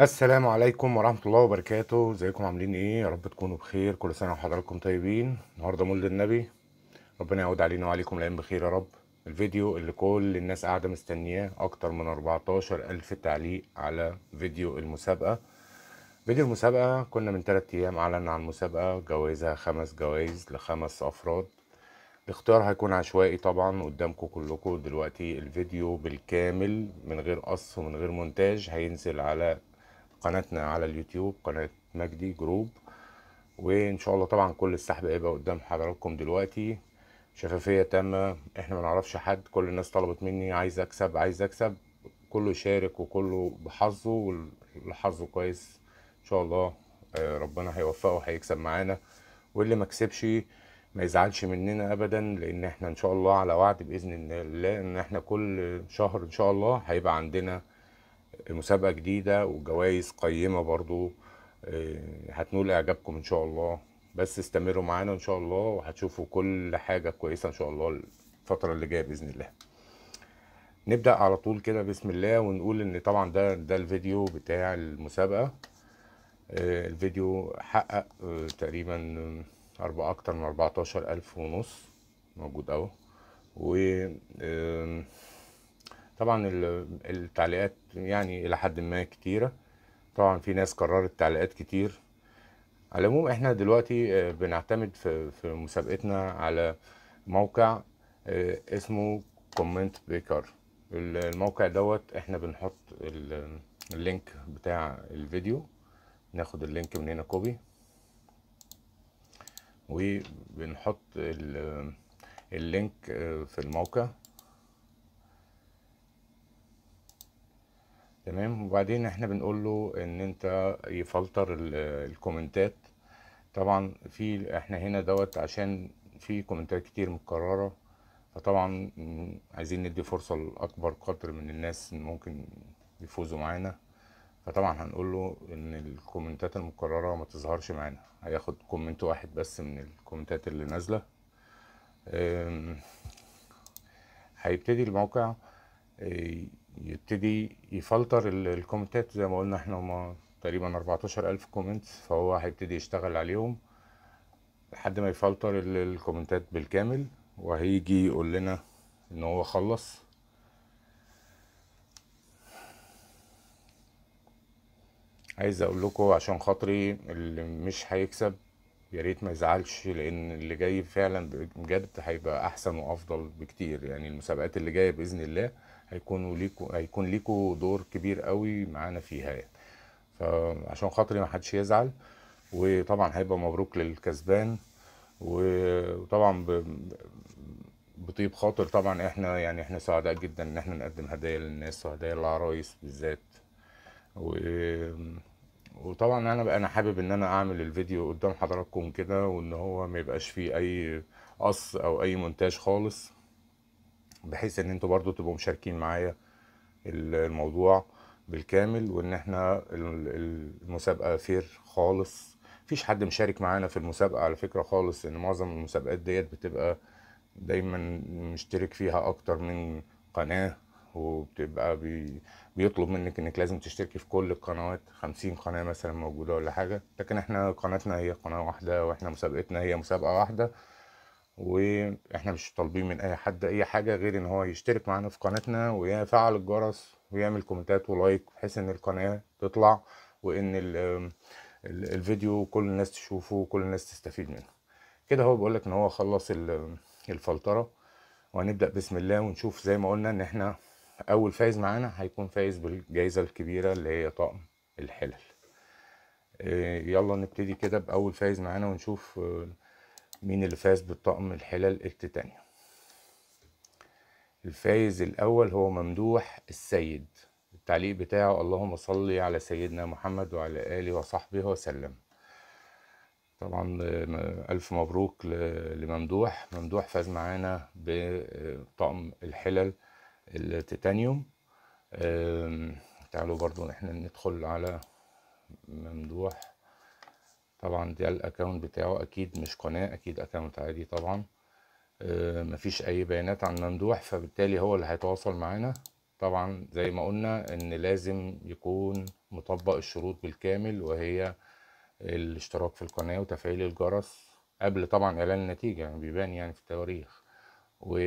السلام عليكم ورحمة الله وبركاته ازيكم عاملين ايه يا رب تكونوا بخير كل سنة وحضراتكم طيبين النهاردة مولد النبي ربنا يعود علينا وعليكم الأيام بخير يا رب الفيديو اللي كل الناس قاعدة مستنياه أكتر من 14 ألف تعليق على فيديو المسابقة فيديو المسابقة كنا من 3 أيام أعلنا عن المسابقة جوائزها خمس جوائز لخمس أفراد الاختيار هيكون عشوائي طبعا قدامكم كلكم دلوقتي الفيديو بالكامل من غير قص ومن غير مونتاج هينزل على قناتنا على اليوتيوب قناه مجدي جروب وان شاء الله طبعا كل السحب هيبقى قدام حضراتكم دلوقتي شفافيه تامه احنا ما نعرفش حد كل الناس طلبت مني عايز اكسب عايز اكسب كله شارك وكله بحظه واللي حظه كويس ان شاء الله آه، ربنا هيوفقه هيكسب معانا واللي ما كسبش ما يزعلش مننا ابدا لان احنا ان شاء الله على وعد باذن الله ان احنا كل شهر ان شاء الله هيبقى عندنا مسابقه جديده وجوائز قيمه برضو آه، هتنول اعجابكم ان شاء الله بس استمروا معانا ان شاء الله وهتشوفوا كل حاجه كويسه ان شاء الله الفتره اللي جايه باذن الله نبدا على طول كده بسم الله ونقول ان طبعا ده ده الفيديو بتاع المسابقه آه، الفيديو حقق آه، تقريبا أربعة أكتر من أربعتاشر ألف ونص موجود أهو و طبعا التعليقات يعني الى حد ما كتيره طبعا في ناس كررت تعليقات كتير على العموم احنا دلوقتي آه، بنعتمد في في مسابقتنا على موقع آه، اسمه كومنت بيكر الموقع دوت احنا بنحط اللينك بتاع الفيديو ناخد اللينك من هنا كوبي وبنحط آه، اللينك في الموقع تمام وبعدين احنا بنقول له ان انت يفلتر الكومنتات طبعا في احنا هنا دوت عشان في كومنتات كتير متكرره فطبعا عايزين ندي فرصه لاكبر قدر من الناس ممكن يفوزوا معانا فطبعا هنقول له ان الكومنتات المكرره ما تظهرش معانا هياخد كومنت واحد بس من الكومنتات اللي نازله هيبتدي الموقع آه، يبتدي يفلتر الكومنتات زي ما قلنا احنا هما تقريبا 14000 كومنت فهو هيبتدي يشتغل عليهم لحد ما يفلتر الكومنتات بالكامل وهيجي يقول لنا ان هو خلص عايز اقول لكم عشان خاطري اللي مش هيكسب يا ريت ما يزعلش لان اللي جاي فعلا بجد هيبقى احسن وافضل بكتير يعني المسابقات اللي جايه باذن الله هيكونوا ليكو هيكون ليكو دور كبير قوي معانا فيها يعني فعشان خاطري ما حدش يزعل وطبعا هيبقى مبروك للكسبان وطبعا ب... بطيب خاطر طبعا احنا يعني احنا سعداء جدا ان احنا نقدم هدايا للناس وهدايا للعرايس بالذات و وطبعا انا انا حابب ان انا اعمل الفيديو قدام حضراتكم كده وان هو ما يبقاش فيه اي قص او اي مونتاج خالص بحيث ان انتوا برضو تبقوا مشاركين معايا الموضوع بالكامل وان احنا المسابقه فير خالص مفيش حد مشارك معانا في المسابقه على فكره خالص ان معظم المسابقات ديت بتبقى دايما مشترك فيها اكتر من قناه وبتبقى بي بيطلب منك انك لازم تشتركي في كل القنوات خمسين قناة مثلا موجودة ولا حاجة لكن احنا قناتنا هي قناة واحدة واحنا مسابقتنا هي مسابقة واحدة واحنا مش طالبين من اي حد اي حاجة غير ان هو يشترك معانا في قناتنا ويفعل الجرس ويعمل كومنتات ولايك بحيث ان القناة تطلع وان الفيديو كل الناس تشوفه وكل الناس تستفيد منه كده هو بيقولك ان هو خلص الفلترة وهنبدأ بسم الله ونشوف زي ما قلنا ان احنا اول فايز معانا هيكون فايز بالجائزه الكبيره اللي هي طقم الحلل آه، يلا نبتدي كده باول فايز معانا ونشوف آه، مين اللي فاز بالطقم الحلل التيتانيوم الفايز الاول هو ممدوح السيد التعليق بتاعه اللهم صل على سيدنا محمد وعلى اله وصحبه وسلم طبعا آه، الف مبروك لممدوح ممدوح فاز معانا بطقم الحلل التيتانيوم تعالوا برضو احنا ندخل على ممدوح طبعا ده الاكونت بتاعه اكيد مش قناه اكيد اكونت عادي طبعا آه، مفيش اي بيانات عن ممدوح فبالتالي هو اللي هيتواصل معانا طبعا زي ما قلنا ان لازم يكون مطبق الشروط بالكامل وهي الاشتراك في القناه وتفعيل الجرس قبل طبعا اعلان النتيجه يعني بيبان يعني في التواريخ و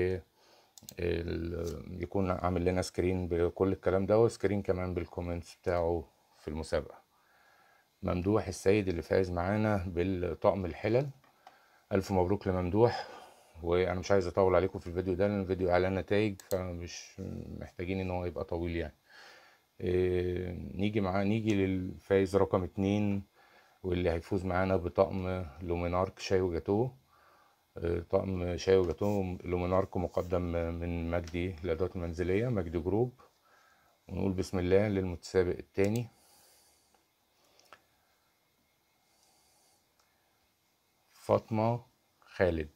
يكون عامل لنا سكرين بكل الكلام ده وسكرين كمان بالكومنتس بتاعه في المسابقة ممدوح السيد اللي فايز معانا بالطقم الحلل ألف مبروك لممدوح وأنا مش عايز أطول عليكم في الفيديو ده لأن الفيديو على نتائج فمش محتاجين إن هو يبقى طويل يعني إيه نيجي معاه نيجي للفايز رقم اتنين واللي هيفوز معانا بطقم لومينارك شاي وجاتوه طقم شاي وجاتوه لوميناركو مقدم من مجدي الادوات المنزليه مجدي جروب ونقول بسم الله للمتسابق التاني فاطمه خالد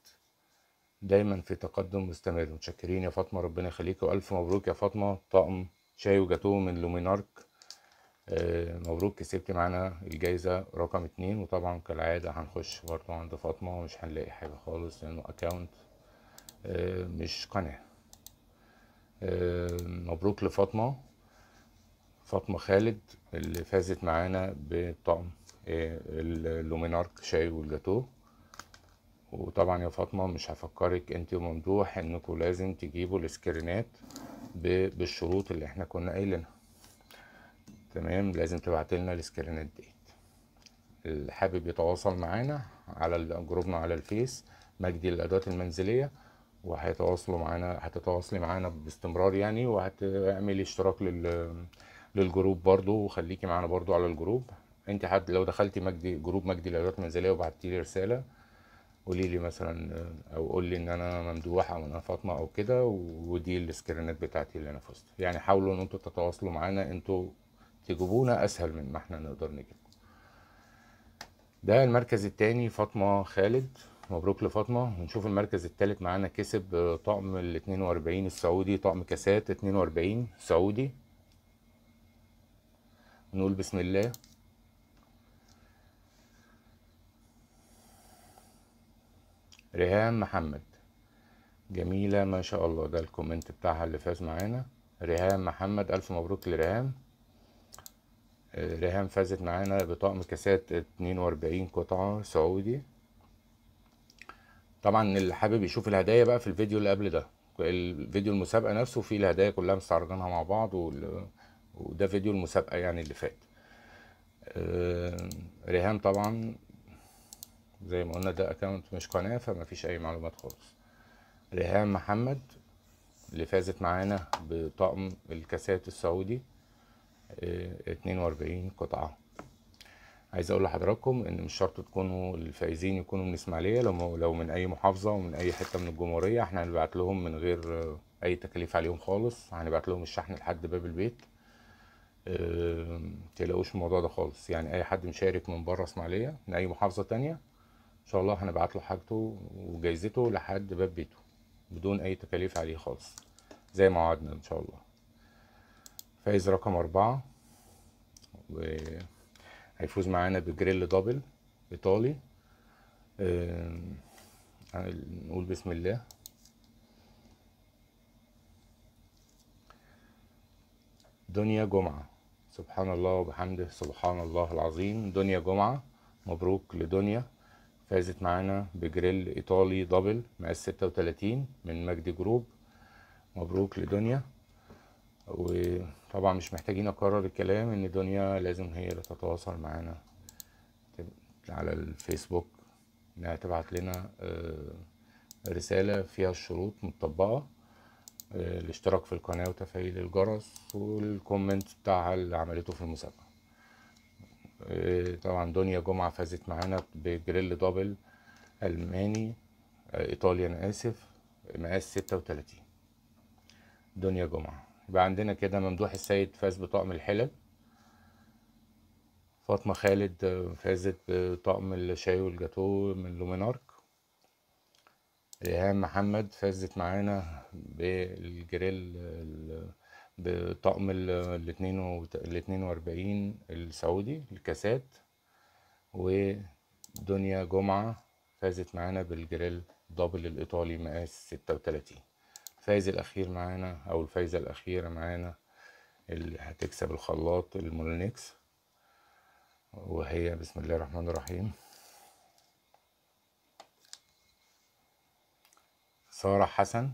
دايما في تقدم مستمر متشكرين يا فاطمه ربنا يخليكي والف مبروك يا فاطمه طقم شاي وجاتوه من لومينارك آه، مبروك كسبت معانا الجايزة رقم اتنين وطبعا كالعادة هنخش برضو عند فاطمة ومش هنلاقي حاجة خالص لأنه اكونت آه، مش قناة آه، مبروك لفاطمة فاطمة خالد اللي فازت معانا بطقم اللومينارك شاي والجاتوه وطبعا يا فاطمة مش هفكرك انت وممدوح انكم لازم تجيبوا السكرينات بالشروط اللي احنا كنا قايلينها تمام لازم تبعت لنا السكرينات ديت اللي حابب يتواصل معانا على جروبنا على الفيس مجدي للادوات المنزليه وهيتواصلوا معانا هتتواصلي معانا باستمرار يعني وهتعملي اشتراك لل للجروب برضو وخليكي معانا برضو على الجروب انت حد لو دخلتي مجدي جروب مجدي للادوات المنزليه وبعتي لي رساله قولي لي مثلا او قول لي ان انا ممدوح او انا فاطمه او كده ودي السكرينات بتاعتي اللي انا فزت يعني حاولوا ان انتوا تتواصلوا معانا انتوا تجيبونا اسهل من ما احنا نقدر نجيب ده المركز الثاني فاطمه خالد مبروك لفاطمه ونشوف المركز الثالث معانا كسب آه، طقم ال 42 السعودي طقم كاسات 42 سعودي نقول بسم الله ريهام محمد جميله ما شاء الله ده الكومنت بتاعها اللي فاز معانا ريهام محمد الف مبروك لريهام ريهام فازت معانا بطقم كاسات 42 قطعة سعودي طبعا اللي حابب يشوف الهدايا بقى في الفيديو اللي قبل ده الفيديو المسابقة نفسه فيه الهدايا كلها مستعرضينها مع بعض وال... وده فيديو المسابقة يعني اللي فات آه، ريهام طبعا زي ما قلنا ده اكونت مش قناة فمفيش اي معلومات خالص ريهام محمد اللي فازت معانا بطقم الكاسات السعودي 42 آه، قطعة عايز اقول لحضراتكم ان مش شرط تكونوا الفائزين يكونوا من اسماعيليه لو لو من اي محافظه ومن اي حته من الجمهوريه احنا هنبعت لهم من غير اي تكاليف عليهم خالص هنبعت لهم الشحن لحد باب البيت اه تلاقوش الموضوع ده خالص يعني اي حد مشارك من بره اسماعيليه من اي محافظه تانية ان شاء الله هنبعت له حاجته وجايزته لحد باب بيته بدون اي تكاليف عليه خالص زي ما وعدنا ان شاء الله فايز رقم أربعة وهيفوز معانا بجريل دبل إيطالي آه، نقول بسم الله دنيا جمعة سبحان الله وبحمده سبحان الله العظيم دنيا جمعة مبروك لدنيا فازت معانا بجريل إيطالي دبل مقاس ستة وتلاتين من مجدي جروب مبروك لدنيا و طبعا مش محتاجين اكرر الكلام ان دنيا لازم هي اللي تتواصل معانا على الفيسبوك انها تبعت لنا آه، رسالة فيها الشروط متطبقة آه، الاشتراك في القناة وتفعيل الجرس والكومنت بتاعها اللي عملته في المسابقة آه، طبعا دنيا جمعة فازت معانا بجريل دبل ألماني إيطالي أنا آسف مقاس ستة وتلاتين دنيا جمعة يبقى عندنا كده ممدوح السيد فاز بطقم الحلل فاطمة خالد آه، فازت بطقم الشاي والجاتو من لومينارك إيهام محمد فازت معانا بالجريل آه، بطقم الاتنين واربعين السعودي الكاسات ودنيا جمعة فازت معانا بالجريل دبل الإيطالي مقاس ستة وتلاتين الفايز الاخير معانا او الفايزه الاخيره معانا اللي هتكسب الخلاط المولينكس وهي بسم الله الرحمن الرحيم سارة حسن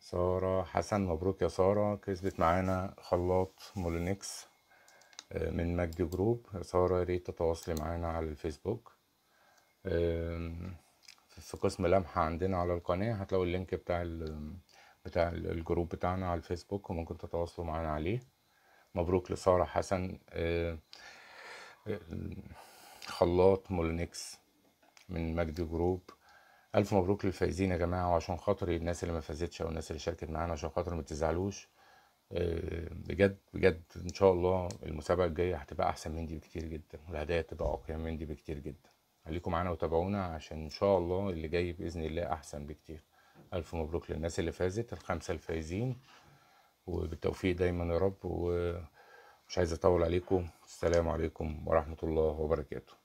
سارة حسن مبروك يا سارة كسبت معانا خلاط مولينكس آه، من مجد جروب سارة ريت تتواصلي معانا على الفيسبوك في قسم لمحة عندنا على القناة هتلاقوا اللينك بتاع ال بتاع الجروب بتاعنا على الفيسبوك وممكن تتواصلوا معانا عليه مبروك لسارة حسن آه، آه، خلاط مولنكس من مجدي جروب ألف مبروك للفايزين يا جماعة وعشان خاطر الناس اللي ما فازتش أو الناس اللي شاركت معانا عشان خاطر ما تزعلوش آه، بجد بجد إن شاء الله المسابقة الجاية هتبقى أحسن من دي بكتير جدا والهدايا تبقى أقيم من دي بكتير جدا خليكم معانا وتابعونا عشان ان شاء الله اللي جاي باذن الله احسن بكتير الف مبروك للناس اللي فازت الخمسه الفايزين وبالتوفيق دايما يا رب ومش عايز اطول عليكم السلام عليكم ورحمه الله وبركاته